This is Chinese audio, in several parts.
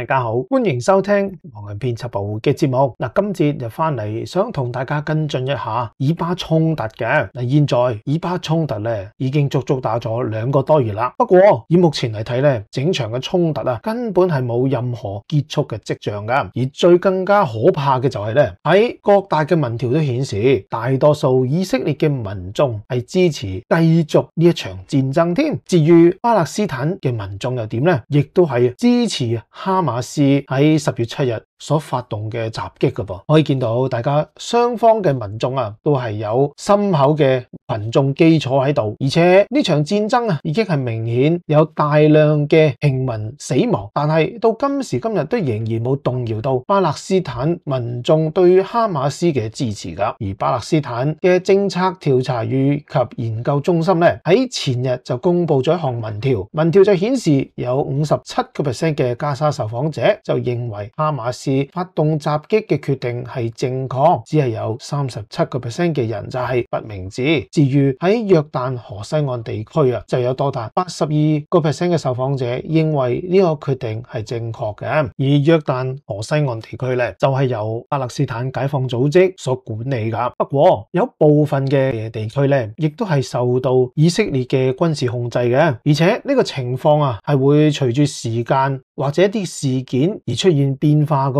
大家好，欢迎收听《王仁编辑部》嘅节目。嗱，今节就翻嚟，想同大家跟进一下以巴冲突嘅嗱。现在以巴冲突咧已经足足打咗两个多月啦。不过以目前嚟睇咧，整场嘅冲突啊根本系冇任何结束嘅迹象噶。而最更加可怕嘅就系咧喺各大嘅民调都显示，大多数以色列嘅民众系支持继续呢一场战争添。至于巴勒斯坦嘅民众又点咧，亦都系支持哈马。马斯喺十月七日。所發動嘅襲擊嘅噃，可以見到大家雙方嘅民眾啊，都係有深厚嘅民眾基礎喺度，而且呢場戰爭啊，已經係明顯有大量嘅平民死亡，但係到今時今日都仍然冇動搖到巴勒斯坦民眾對哈馬斯嘅支持㗎。而巴勒斯坦嘅政策調查與及研究中心咧，喺前日就公佈咗一項民調，民調就顯示有五十七個 percent 嘅加沙受訪者就認為哈馬斯。发动袭击嘅决定系正确，只系有三十七个 percent 嘅人就系不明智。至于喺约旦河西岸地区啊，就有多达八十二个 percent 嘅受访者认为呢个决定系正确嘅。而约旦河西岸地区咧，就系由巴勒斯坦解放组织所管理噶。不过有部分嘅地区咧，亦都系受到以色列嘅军事控制嘅。而且呢个情况啊，系会随住时间或者啲事件而出现变化嘅。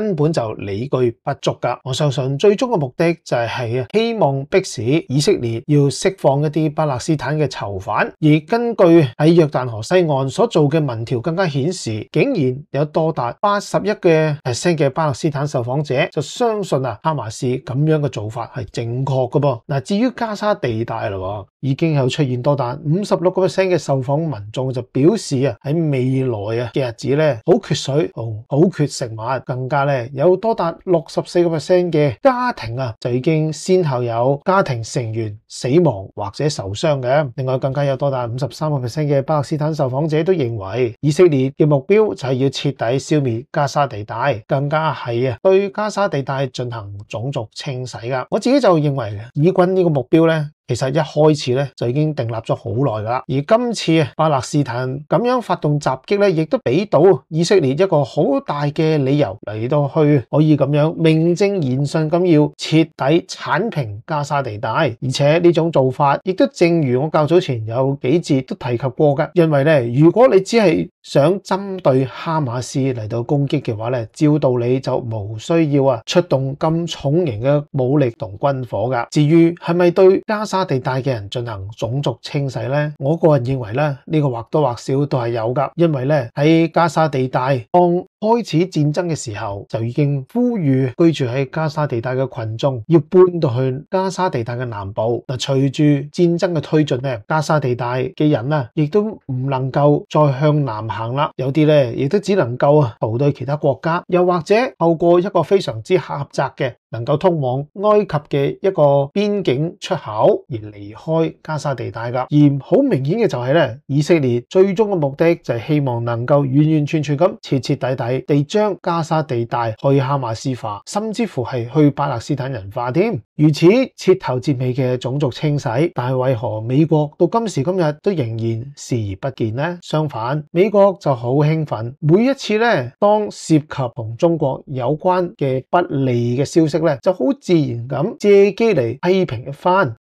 根本就理據不足噶，我相信最終嘅目的就係啊，希望迫使以色列要釋放一啲巴勒斯坦嘅囚犯。而根據喺約旦河西岸所做嘅民调，更加顯示竟然有多達八十一嘅 percent 嘅巴勒斯坦受訪者就相信啊，哈馬斯咁樣嘅做法係正確噶噃。嗱，至於加沙地帶嘞，已經有出現多達五十六 percent 嘅受訪民眾就表示啊，喺未來啊嘅日子咧，好缺水，好缺食物，更加。咧有多达六十四个 percent 嘅家庭啊，就已经先后有家庭成员死亡或者受伤嘅。另外更加有多达五十三个 percent 嘅巴勒斯坦受访者都认为，以色列嘅目标就系要彻底消灭加沙地带，更加系啊对加沙地带进行种族清洗噶。我自己就认为，以军呢个目标咧。其实一开始咧就已经定立咗好耐噶啦，而今次啊巴勒斯坦咁样发动袭击咧，亦都俾到以色列一个好大嘅理由嚟到去可以咁样名正言顺咁要彻底铲平加沙地带，而且呢种做法亦都正如我较早前有几节都提及过噶，因为咧如果你只系想针对哈马斯嚟到攻击嘅话咧，照道理就无需要啊出动咁重型嘅武力同军火噶。至于系咪对加沙？沙地帶嘅人進行種族清洗呢？我個人認為咧，呢個或多或少都係有噶，因為咧喺加沙地帶當開始戰爭嘅時候，就已經呼籲居住喺加沙地帶嘅群眾要搬到去加沙地帶嘅南部。嗱，隨住戰爭嘅推進咧，加沙地帶嘅人啊，亦都唔能夠再向南行啦，有啲咧亦都只能夠逃到其他國家，又或者透過一個非常之狹窄嘅。能夠通往埃及嘅一個邊境出口而離開加沙地帶噶，而好明顯嘅就係咧，以色列最終嘅目的就係希望能夠完完全全咁徹徹底底地將加沙地帶去哈馬斯化，甚至乎係去巴勒斯坦人化添。如此彻頭彻尾嘅種族清洗，但係為何美國到今時今日都仍然視而不见呢？相反，美國就好興奮，每一次咧，當涉及同中國有關嘅不利嘅消息。就好自然咁借机嚟批评一番。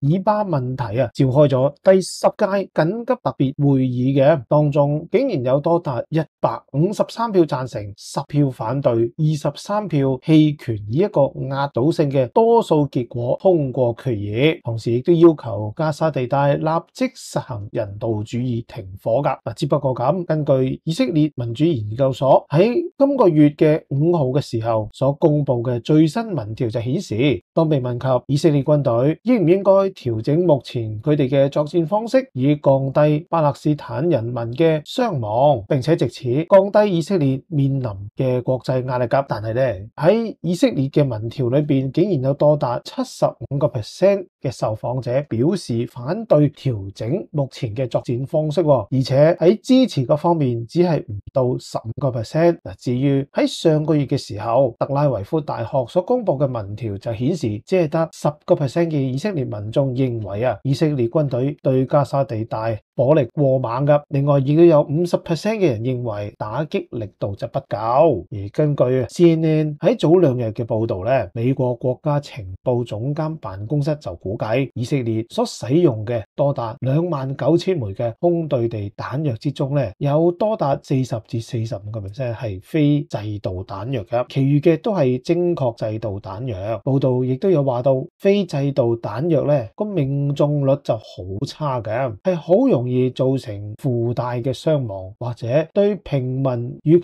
以巴问题啊，召开咗第十届紧急特别会议嘅当中，竟然有多达一百五十三票赞成，十票反对，二十三票弃权，以一个压倒性嘅多数结果通过决议，同时亦都要求加沙地带立即实行人道主义停火噶。嗱，只不过咁，根据以色列民主研究所喺今个月嘅五号嘅时候所公布嘅最新民调就显示，当被问及以色列军队应唔应该？调整目前佢哋嘅作战方式，以降低巴勒斯坦人民嘅伤亡，并且借此降低以色列面临嘅国际压力。但系咧喺以色列嘅民调里边，竟然有多达七十五个 percent 嘅受访者表示反对调整目前嘅作战方式，而且喺支持嘅方面只系唔到十五个 percent。嗱，至于喺上个月嘅时候，特拉维夫大学所公布嘅民调就显示，只系得十个 percent 嘅以色列民众。仲认为啊，以色列军队对加沙地带火力過猛噶。另外已經有五十 percent 嘅人認為打擊力度就不夠。而根據 CNN 喺早兩日嘅報導咧，美國國家情報總監辦公室就估計，以色列所使用嘅多達兩萬九千枚嘅空對地彈藥之中咧，有多達四十至四十五個 percent 係非制導彈藥嘅，其餘嘅都係精確制導彈藥。報導亦都有話到，非制導彈藥咧個命中率就好差嘅，係好容。容易造成附带嘅伤亡，或者对平民以及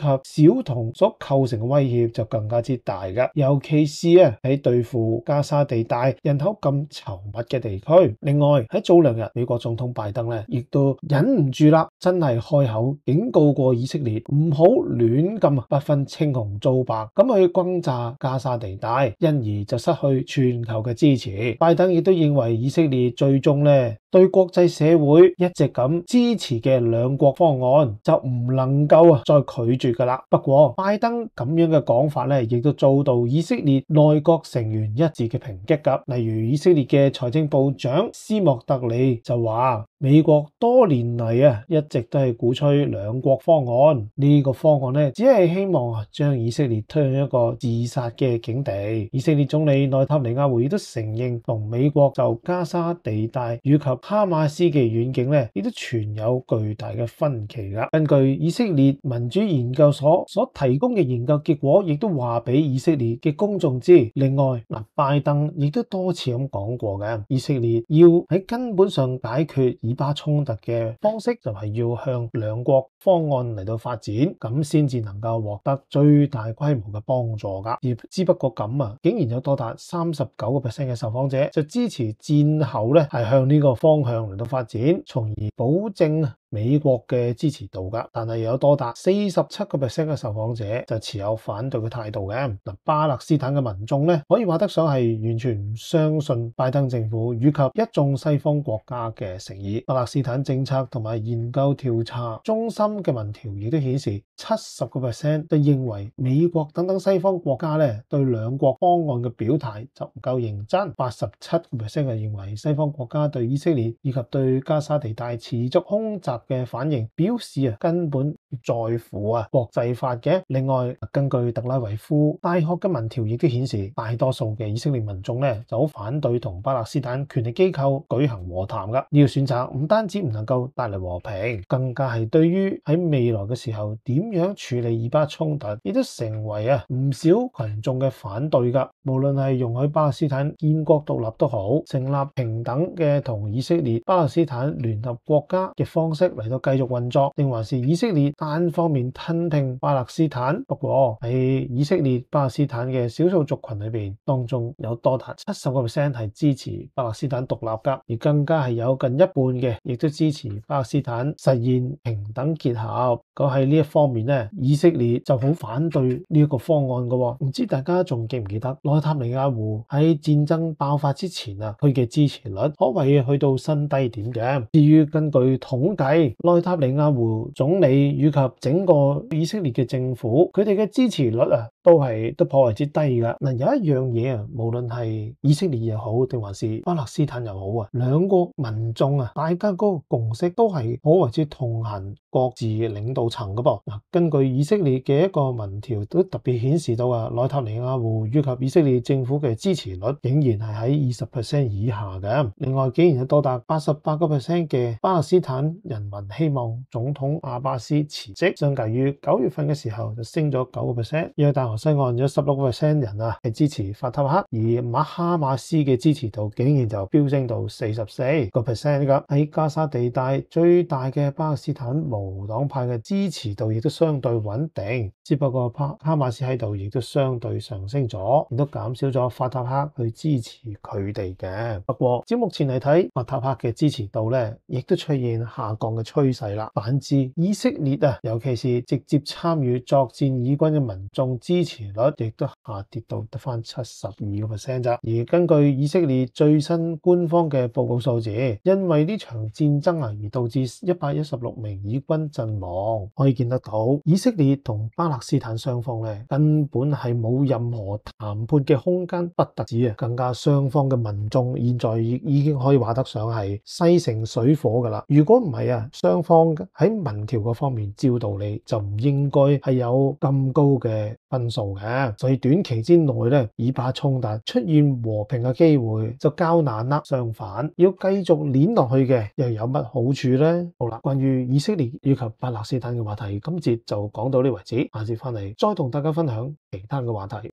小童所构成嘅威胁就更加之大噶。尤其是啊喺对付加沙地带人口咁稠密嘅地区。另外喺早两日，美国总统拜登咧亦都忍唔住啦，真系开口警告过以色列唔好乱咁不分青红皂白咁去轰炸加沙地带，因而就失去全球嘅支持。拜登亦都认为以色列最终咧。对国际社会一直咁支持嘅两国方案就唔能够啊再拒绝噶啦。不过拜登咁样嘅讲法咧，亦都遭到以色列内阁成员一致嘅抨击噶。例如以色列嘅财政部长斯莫特里就话：美国多年嚟啊，一直都系鼓吹两国方案，呢个方案咧只系希望啊将以色列推向一个自杀嘅境地。以色列总理内塔尼亚胡亦都承认同美国就加沙地带以及哈马斯嘅远景咧，亦都存有巨大嘅分歧噶。根据以色列民主研究所所提供嘅研究结果，亦都话俾以色列嘅公众知。另外，嗱拜登亦都多次咁讲过嘅，以色列要喺根本上解决以巴冲突嘅方式，就系要向两国方案嚟到发展，咁先至能够获得最大规模嘅帮助噶。而只不过咁啊，竟然有多达三十九个 percent 嘅受访者就支持战后咧系向呢个方。方向嚟到发展，从而保证美國嘅支持度㗎，但係又有多達四十七個 percent 嘅受訪者就持有反對嘅態度嘅。嗱，巴勒斯坦嘅民眾咧，可以話得上係完全唔相信拜登政府以及一眾西方國家嘅誠意。巴勒斯坦政策同埋研究調查中心嘅民調亦都顯示，七十個 percent 都認為美國等等西方國家咧對兩國方案嘅表態就唔夠認真。八十七個 percent 認為西方國家對以色列以及對加沙地帶持續空襲。嘅反應表示啊，根本在乎啊國際法嘅。另外，根據特拉維夫大學嘅民調，亦都顯示大多數嘅以色列民眾咧就好反對同巴勒斯坦權力機構舉行和談噶呢個選擇。唔單止唔能夠帶嚟和平，更加係對於喺未來嘅時候點樣處理以巴衝突，亦都成為啊唔少群眾嘅反對噶。無論係容許巴勒斯坦建國獨立都好，成立平等嘅同以色列巴勒斯坦聯合國家嘅方式。嚟到繼續運作，定還是以色列單方面吞併巴勒斯坦？不過喺以色列巴勒斯坦嘅少數族群里边当中，有多達七十個 percent 係支持巴勒斯坦獨立噶，而更加係有近一半嘅亦都支持巴勒斯坦實現平等結合。咁喺呢一方面呢，以色列就好反對呢一個方案嘅。唔知大家仲記唔記得內塔尼亞胡喺戰爭爆發之前啊，佢嘅支持率可謂去到新低點嘅。至於根據統計，内塔尼亚胡总理以及整个以色列嘅政府，佢哋嘅支持率啊！都係都頗為之低噶。嗱，有一樣嘢啊，無論係以色列又好定還是巴勒斯坦又好啊，兩個民眾啊，大家嗰個共識都係頗為之同行各自領導層噶噃。嗱，根據以色列嘅一個民调，都特別顯示到啊，內塔尼亞胡以及以色列政府嘅支持率竟然係喺二十 percent 以下嘅。另外，竟然係多達八十八個 percent 嘅巴勒斯坦人民希望總統阿巴斯辭職，上屆於九月份嘅時候就升咗九個 percent，有大西岸咗十六 percent 人啊係支持法塔克，而馬哈馬斯嘅支持度竟然就飆升到四十四個 percent 咁。喺加沙地帶最大嘅巴勒斯坦無黨派嘅支持度亦都相對穩定，只不過帕馬斯喺度亦都相對上升咗，亦都減少咗法塔克去支持佢哋嘅。不過，照目前嚟睇，法塔克嘅支持度咧亦都出現下降嘅趨勢啦。反之，以色列啊，尤其是直接參與作戰以軍嘅民眾持。支持率亦都下跌到得翻七十二个 percent 咋。而根据以色列最新官方嘅报告数字，因为呢场战争啊，而导致一百一十六名以军阵亡。可以见得到，以色列同巴勒斯坦双方咧根本系冇任何谈判嘅空间，不得止啊，更加双方嘅民众现在已已经可以话得上系西城水火噶啦。如果唔系啊，双方喺民调个方面照道理就唔应该系有咁高嘅分。数嘅，所以短期之内咧，以巴冲突出现和平嘅机会就较难啦。相反，要继续碾落去嘅，又有乜好处咧？好啦，关于以色列以及巴勒斯坦嘅话题，今节就讲到呢为止，下次翻嚟再同大家分享其他嘅话题。